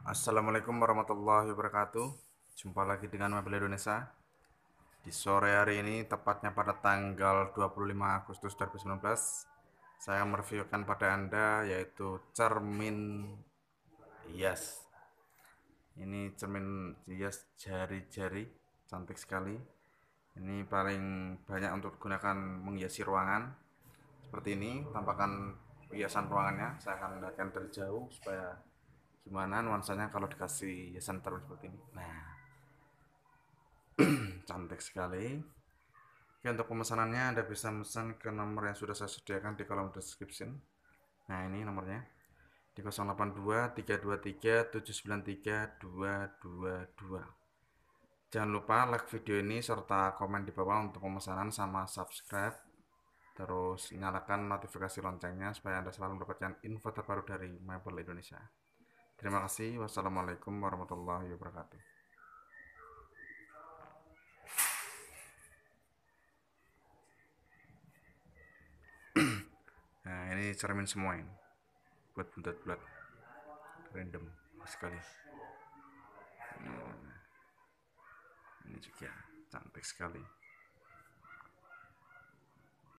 Assalamualaikum warahmatullahi wabarakatuh Jumpa lagi dengan Mobile Indonesia Di sore hari ini, tepatnya pada tanggal 25 Agustus 2019 Saya mereviewkan pada Anda yaitu cermin hias Ini cermin hias jari-jari, cantik sekali Ini paling banyak untuk digunakan menghiasi ruangan Seperti ini, tampakan hiasan ruangannya Saya akan mendapatkan dari jauh supaya gimana nuansanya kalau dikasih hiasan terus seperti ini nah cantik sekali Oke untuk pemesanannya Anda bisa pesan ke nomor yang sudah saya sediakan di kolom description nah ini nomornya di 082 323 793 222 jangan lupa like video ini serta komen di bawah untuk pemesanan sama subscribe terus nyalakan notifikasi loncengnya supaya Anda selalu mendapatkan info terbaru dari Maple Indonesia Terima kasih. Wassalamualaikum warahmatullahi wabarakatuh. Nah, ini cermin semua ini. Buat buntut bulat Random sekali. ini juga cantik sekali.